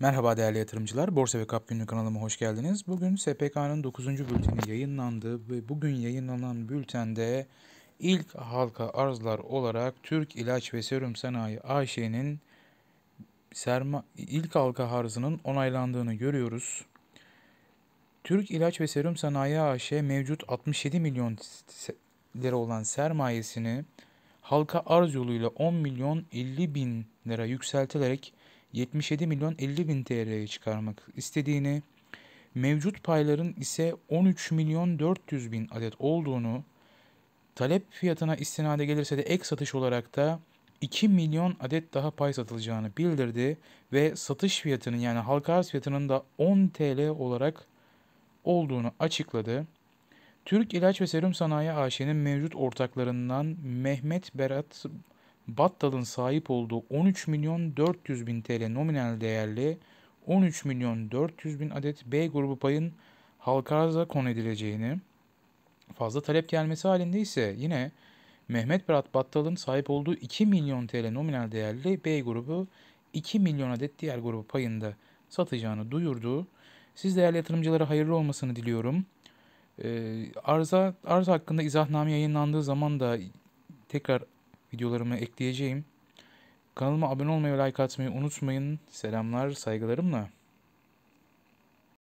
Merhaba değerli yatırımcılar, Borsa ve Kap Günlük kanalıma hoş geldiniz. Bugün SPK'nın 9. bülteni yayınlandı ve bugün yayınlanan bültende ilk halka arzlar olarak Türk İlaç ve Serum Sanayi AŞ'nin serma, ilk halka arzının onaylandığını görüyoruz. Türk İlaç ve Serum Sanayi AŞ e mevcut 67 milyon lira olan sermayesini halka arz yoluyla 10 milyon 50 bin lira yükseltilerek 77 milyon 50 bin TL'ye çıkarmak istediğini, mevcut payların ise 13 milyon 400 bin adet olduğunu, talep fiyatına istinade gelirse de ek satış olarak da 2 milyon adet daha pay satılacağını bildirdi ve satış fiyatının yani halka arz fiyatının da 10 TL olarak olduğunu açıkladı. Türk İlaç ve Serum Sanayi AŞ'nin mevcut ortaklarından Mehmet Berat Battal'ın sahip olduğu 13 milyon 400 bin TL nominal değerli 13 milyon 400 bin adet B grubu payın halka arza konu edileceğini, fazla talep gelmesi halinde ise yine Mehmet Berat Battal'ın sahip olduğu 2 milyon TL nominal değerli B grubu 2 milyon adet diğer grubu payında satacağını duyurdu. Siz değerli yatırımcılara hayırlı olmasını diliyorum. Ee, arza, arz hakkında izahname yayınlandığı zaman da tekrar videolarımı ekleyeceğim. Kanalıma abone olmayı ve like atmayı unutmayın. Selamlar, saygılarımla.